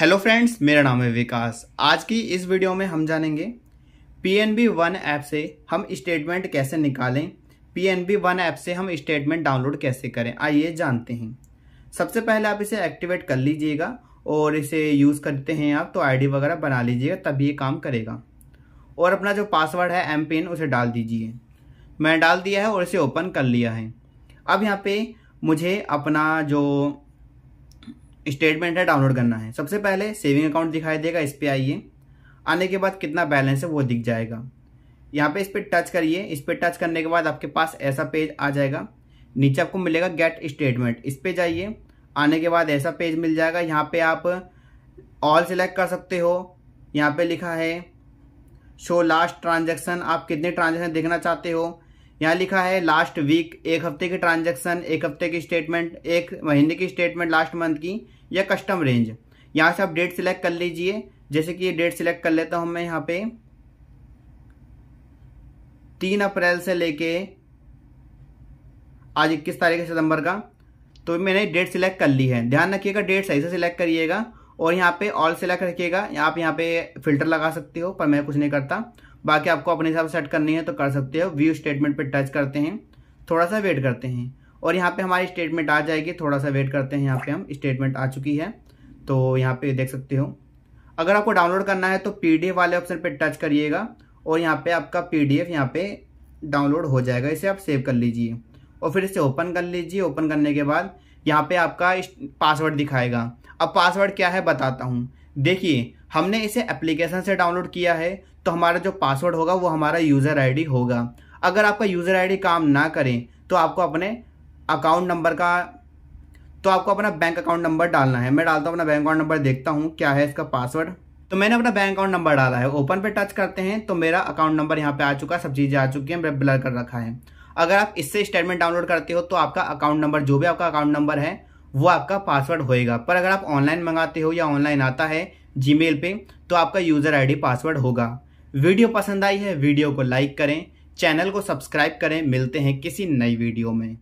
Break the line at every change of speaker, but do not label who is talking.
hello friends मेरा नाम है विकास आज की इस वीडियो में हम जानेंगे P N B one app से हम स्टेटमेंट कैसे निकालें P N B one app से हम स्टेटमेंट डाउनलोड कैसे करें आइए जानते हैं सबसे पहले आप इसे एक्टिवेट कर लीजिएगा और इसे यूज़ करते हैं आप तो आईडी वगैरह बना लीजिएगा तभी ये काम करेगा और अपना जो पासवर्ड है एम पिन उसे डाल दीजिए मैं डाल दिया है और इसे ओपन कर लिया है अब यहाँ पर मुझे अपना जो स्टेटमेंट है डाउनलोड करना है सबसे पहले सेविंग अकाउंट दिखाई देगा इस पर आइए आने के बाद कितना बैलेंस है वो दिख जाएगा यहाँ पे इस पर टच करिए इस पर टच करने के बाद आपके पास ऐसा पेज आ जाएगा नीचे आपको मिलेगा गेट स्टेटमेंट इस पर जाइए आने के बाद ऐसा पेज मिल जाएगा यहाँ पे आप ऑल सेलेक्ट कर सकते हो यहाँ पे लिखा है शो लास्ट ट्रांजेक्शन आप कितने ट्रांजेक्शन देखना चाहते हो यहाँ लिखा है लास्ट वीक एक हफ्ते की ट्रांजेक्शन एक हफ्ते की स्टेटमेंट एक महीने की स्टेटमेंट लास्ट मंथ की या कस्टम रेंज यहाँ से आप डेट सिलेक्ट कर लीजिए जैसे कि ये डेट सिलेक्ट कर लेता हूँ मैं यहाँ पे तीन अप्रैल से लेके आज इक्कीस तारीख सितंबर का तो मैंने डेट सिलेक्ट कर ली है ध्यान रखिएगा डेट सही से सिलेक्ट करिएगा और यहाँ पे ऑल सिलेक्ट रखिएगा आप यहाँ पे फिल्टर लगा सकते हो पर मैं कुछ नहीं करता बाकी आपको अपने हिसाब से सेट करनी है तो कर सकते हो व्यू स्टेटमेंट पे टच करते हैं थोड़ा सा वेट करते हैं और यहाँ पे हमारी स्टेटमेंट आ जाएगी थोड़ा सा वेट करते हैं यहाँ पे हम स्टेटमेंट आ चुकी है तो यहाँ पे देख सकते हो अगर आपको डाउनलोड करना है तो पी वाले ऑप्शन पर टच करिएगा और यहाँ पर आपका पी डी यहाँ डाउनलोड हो जाएगा इसे आप सेव कर लीजिए और फिर इसे ओपन कर लीजिए ओपन करने के बाद यहाँ पर आपका पासवर्ड दिखाएगा अब पासवर्ड क्या है बताता हूँ देखिए हमने इसे एप्लीकेशन से डाउनलोड किया है तो हमारा जो पासवर्ड होगा वो हमारा यूज़र आईडी होगा अगर आपका यूज़र आईडी काम ना करें तो आपको अपने अकाउंट नंबर का तो आपको अपना बैंक अकाउंट नंबर डालना है मैं डालता हूँ अपना बैंक अकाउंट नंबर देखता हूँ क्या है इसका पासवर्ड तो मैंने अपना बैंक अकाउंट नंबर डाला है ओपन पर टच करते हैं तो मेरा अकाउंट नंबर यहाँ पर आ चुका है सब चीज़ें आ चुकी हैं मैं ब्लर कर रखा है अगर आप इससे स्टेटमेंट डाउनलोड करते हो तो आपका अकाउंट नंबर जो भी आपका अकाउंट नंबर है वो आपका पासवर्ड होएगा पर अगर आप ऑनलाइन मंगाते हो या ऑनलाइन आता है जीमेल पे तो आपका यूज़र आईडी पासवर्ड होगा वीडियो पसंद आई है वीडियो को लाइक करें चैनल को सब्सक्राइब करें मिलते हैं किसी नई वीडियो में